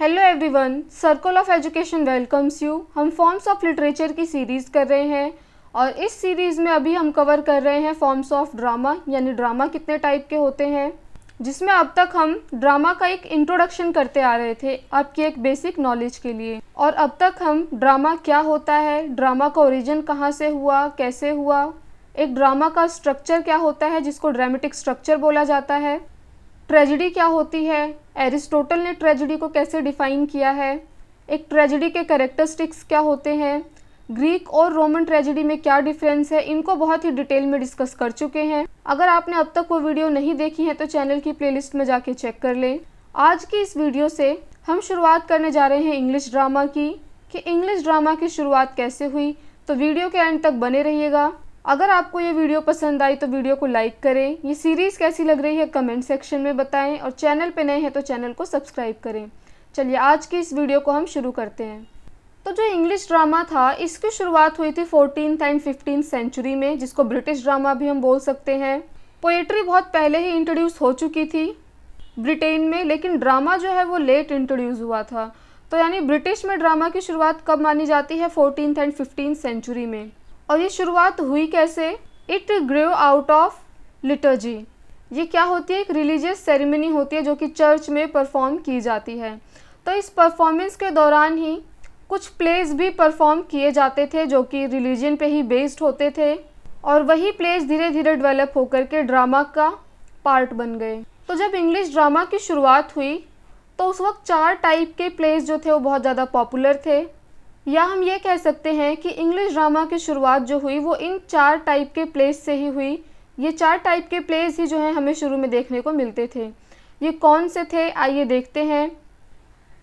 hello everyone circle of education welcomes you हम forms of literature की series कर रहे हैं और इस सीरीज़ में अभी हम कवर कर रहे हैं फॉर्म्स ऑफ ड्रामा यानी ड्रामा कितने टाइप के होते हैं जिसमें अब तक हम ड्रामा का एक इंट्रोडक्शन करते आ रहे थे आपकी एक बेसिक नॉलेज के लिए और अब तक हम ड्रामा क्या होता है ड्रामा का ओरिजिन कहाँ से हुआ कैसे हुआ एक ड्रामा का स्ट्रक्चर क्या होता है जिसको ड्रामेटिक स्ट्रक्चर बोला जाता है ट्रेजिडी क्या होती है एरिस्टोटल ने ट्रेजिडी को कैसे डिफाइन किया है एक ट्रेजिडी के करेक्टरिस्टिक्स क्या होते हैं ग्रीक और रोमन ट्रेजिडी में क्या डिफरेंस है इनको बहुत ही डिटेल में डिस्कस कर चुके हैं अगर आपने अब तक वो वीडियो नहीं देखी है तो चैनल की प्लेलिस्ट में जाके चेक कर लें आज की इस वीडियो से हम शुरुआत करने जा रहे हैं इंग्लिश ड्रामा की कि इंग्लिश ड्रामा की शुरुआत कैसे हुई तो वीडियो के एंड तक बने रहिएगा अगर आपको ये वीडियो पसंद आई तो वीडियो को लाइक करें ये सीरीज़ कैसी लग रही है कमेंट सेक्शन में बताएं और चैनल पे नए हैं तो चैनल को सब्सक्राइब करें चलिए आज की इस वीडियो को हम शुरू करते हैं तो जो इंग्लिश ड्रामा था इसकी शुरुआत हुई थी फोर्टीन एंड फिफ्टीन सेंचुरी में जिसको ब्रिटिश ड्रामा भी हम बोल सकते हैं पोएट्री बहुत पहले ही इंट्रोड्यूस हो चुकी थी ब्रिटेन में लेकिन ड्रामा जो है वो लेट इंट्रोड्यूस हुआ था तो यानी ब्रिटिश में ड्रामा की शुरुआत कब मानी जाती है फोर्टीन एंड फिफ्टीन सेंचुरी में और ये शुरुआत हुई कैसे it grew out of liturgy ये क्या होती है एक रिलीजियस सेरेमनी होती है जो कि चर्च में परफॉर्म की जाती है तो इस परफॉर्मेंस के दौरान ही कुछ प्लेस भी परफॉर्म किए जाते थे जो कि रिलीजन पे ही बेस्ड होते थे और वही प्लेस धीरे धीरे डेवलप होकर के ड्रामा का पार्ट बन गए तो जब इंग्लिश ड्रामा की शुरुआत हुई तो उस वक्त चार टाइप के प्लेस जो थे वो बहुत ज़्यादा पॉपुलर थे या हम ये कह सकते हैं कि इंग्लिश ड्रामा की शुरुआत जो हुई वो इन चार टाइप के प्लेस से ही हुई ये चार टाइप के प्लेस ही जो हैं हमें शुरू में देखने को मिलते थे ये कौन से थे आइए देखते हैं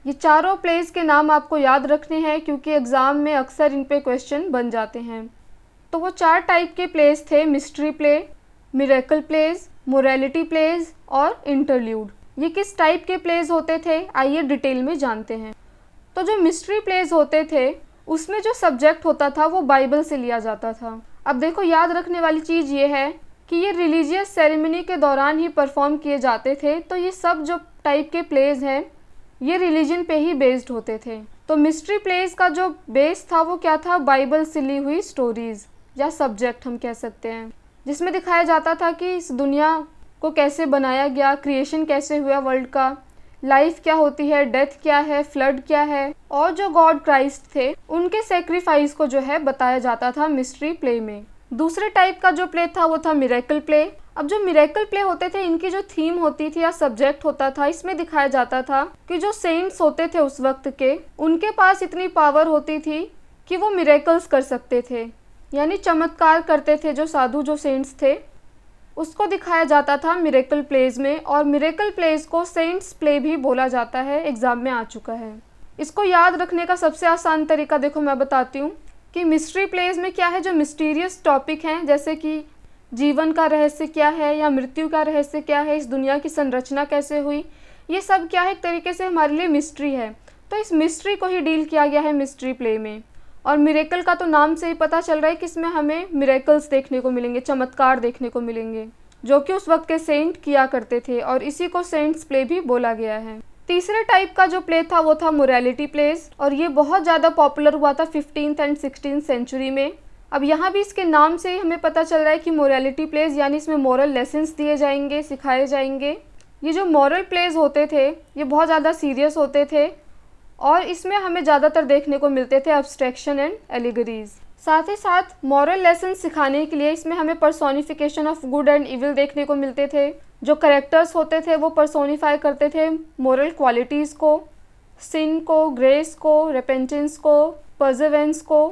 ये चारों प्लेस के नाम आपको याद रखने हैं क्योंकि एग्ज़ाम में अक्सर इन पे क्वेश्चन बन जाते हैं तो वो चार टाइप के प्लेस थे mystery play miracle plays morality plays और इंटरल्यूड ये किस टाइप के प्लेस होते थे आइए डिटेल में जानते हैं तो जो मिस्ट्री प्लेज होते थे उसमें जो सब्जेक्ट होता था वो बाइबल से लिया जाता था अब देखो याद रखने वाली चीज़ ये है कि ये रिलीजियस सेरेमनी के दौरान ही परफॉर्म किए जाते थे तो ये सब जो टाइप के प्लेज हैं ये रिलीजन पे ही बेस्ड होते थे तो मिस्ट्री प्लेज का जो बेस था वो क्या था बाइबल से ली हुई स्टोरीज़ या सब्जेक्ट हम कह सकते हैं जिसमें दिखाया जाता था कि इस दुनिया को कैसे बनाया गया क्रिएशन कैसे हुआ वर्ल्ड का लाइफ क्या होती है डेथ क्या है फ्लड क्या है और जो गॉड क्राइस्ट थे उनके सेक्रीफाइस को जो है बताया जाता था मिस्ट्री प्ले में दूसरे टाइप का जो प्ले था वो था मिरेकल प्ले अब जो मिरेकल प्ले होते थे इनकी जो थीम होती थी या सब्जेक्ट होता था इसमें दिखाया जाता था कि जो सेंट्स होते थे उस वक्त के उनके पास इतनी पावर होती थी कि वो मिरेकल्स कर सकते थे यानी चमत्कार करते थे जो साधु जो सेंट्स थे उसको दिखाया जाता था मिरेकल प्लेज में और मिरेकल प्लेज को सेंट्स प्ले भी बोला जाता है एग्ज़ाम में आ चुका है इसको याद रखने का सबसे आसान तरीका देखो मैं बताती हूँ कि मिस्ट्री प्लेज में क्या है जो मिस्टीरियस टॉपिक हैं जैसे कि जीवन का रहस्य क्या है या मृत्यु का रहस्य क्या है इस दुनिया की संरचना कैसे हुई ये सब क्या है एक तरीके से हमारे लिए मिस्ट्री है तो इस मिस्ट्री को ही डील किया गया है मिस्ट्री प्ले में और मिरेकल का तो नाम से ही पता चल रहा है कि इसमें हमें मिरेकल्स देखने को मिलेंगे चमत्कार देखने को मिलेंगे जो कि उस वक्त के सेंट किया करते थे और इसी को सेंट्स प्ले भी बोला गया है तीसरे टाइप का जो प्ले था वो था मोरालिटी प्लेस और ये बहुत ज़्यादा पॉपुलर हुआ था फिफ्टीन एंड सिक्सटीन सेंचुरी में अब यहाँ भी इसके नाम से ही हमें पता चल रहा है कि मोरालिटी प्लेस यानी इसमें मॉरल लेसन्स दिए जाएंगे सिखाए जाएंगे ये जो मॉरल प्लेज होते थे ये बहुत ज़्यादा सीरियस होते थे और इसमें हमें ज़्यादातर देखने को मिलते थे अब्स्ट्रैक्शन एंड एलिगरीज साथ ही साथ मॉरल लेसन सिखाने के लिए इसमें हमें personification of good and evil देखने को मिलते थे जो करेक्टर्स होते थे वो परसोनीफाई करते थे मॉरल क्वालिटीज़ को सिन को ग्रेस को रिपेंटेंस को पर्जेवेंस को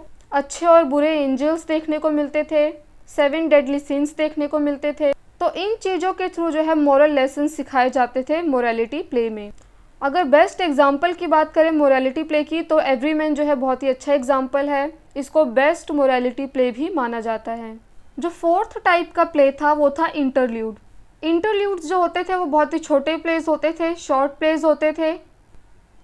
अच्छे और बुरे एंजल्स देखने को मिलते थे सेवन डेडली सिंस देखने को मिलते थे तो इन चीज़ों के थ्रू जो है मॉरल लेसन सिखाए जाते थे मॉरेलीटी प्ले में अगर बेस्ट एग्जाम्पल की बात करें मोरालिटी प्ले की तो एवरी मैन जो है बहुत ही अच्छा एग्जाम्पल है इसको बेस्ट मोरालिटी प्ले भी माना जाता है जो फोर्थ टाइप का प्ले था वो था इंटरल्यूड इंटरल्यूड जो होते थे वो बहुत ही छोटे प्लेस होते थे शॉर्ट प्लेस होते थे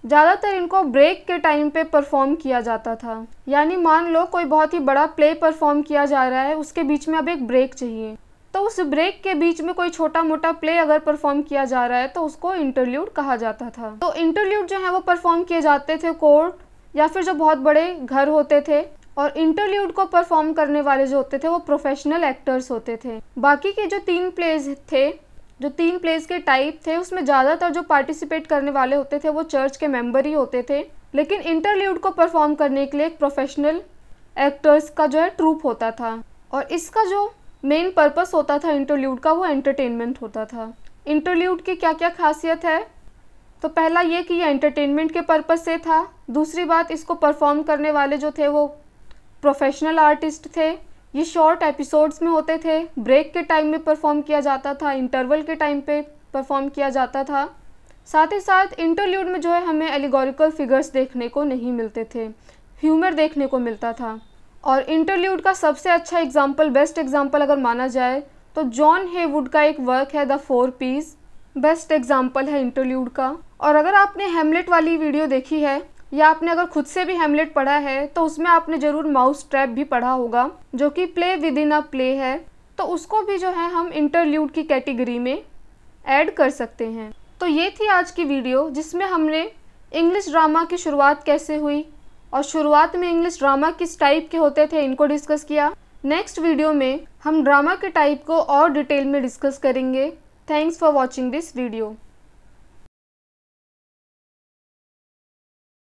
ज़्यादातर इनको ब्रेक के टाइम पे परफॉर्म किया जाता था यानी मान लो कोई बहुत ही बड़ा प्ले परफॉर्म किया जा रहा है उसके बीच में अब एक ब्रेक चाहिए तो उस ब्रेक के बीच में कोई छोटा मोटा प्ले अगर परफॉर्म किया जा रहा है तो उसको इंटरल्यूड कहा जाता था तो इंटरल्यूड जो है वो परफॉर्म किए जाते थे कोर्ट या फिर जो बहुत बड़े घर होते थे और इंटरल्यूड को परफॉर्म करने वाले जो होते थे वो प्रोफेशनल एक्टर्स होते थे बाकी के जो तीन प्लेज थे जो तीन प्लेज के टाइप थे उसमें ज़्यादातर जो पार्टिसिपेट करने वाले होते थे वो चर्च के मेंबर ही होते थे लेकिन इंटरल्यूड को परफॉर्म करने के लिए एक प्रोफेशनल एक्टर्स का जो है ट्रूप होता था और इसका जो मेन पर्पस होता था इंटरल्यूड का वो एंटरटेनमेंट होता था इंटरल्यूड की क्या क्या खासियत है तो पहला ये कि यह एंटरटेनमेंट के पर्पस से था दूसरी बात इसको परफॉर्म करने वाले जो थे वो प्रोफेशनल आर्टिस्ट थे ये शॉर्ट एपिसोड्स में होते थे ब्रेक के टाइम में परफॉर्म किया जाता था इंटरवल के टाइम पे परफॉर्म किया जाता था साथ ही साथ इंटरल्यूड में जो है हमें एलिगोरिकल फिगर्स देखने को नहीं मिलते थे ह्यूमर देखने को मिलता था और इंटरल्यूड का सबसे अच्छा एग्जाम्पल बेस्ट एग्जाम्पल अगर माना जाए तो जॉन हेवुड का एक वर्क है the four P's best example है इंटरल्यूड का और अगर आपने हेमलेट वाली वीडियो देखी है या आपने अगर खुद से भी हेमलेट पढ़ा है तो उसमें आपने ज़रूर माउस ट्रैप भी पढ़ा होगा जो कि play within a play है तो उसको भी जो है हम इंटरल्यूड की कैटेगरी में ऐड कर सकते हैं तो ये थी आज की वीडियो जिसमें हमने इंग्लिश ड्रामा की शुरुआत कैसे हुई और शुरुआत में इंग्लिश ड्रामा किस टाइप के होते थे इनको डिस्कस किया नेक्स्ट वीडियो में हम ड्रामा के टाइप को और डिटेल में डिस्कस करेंगे thanks for watching this video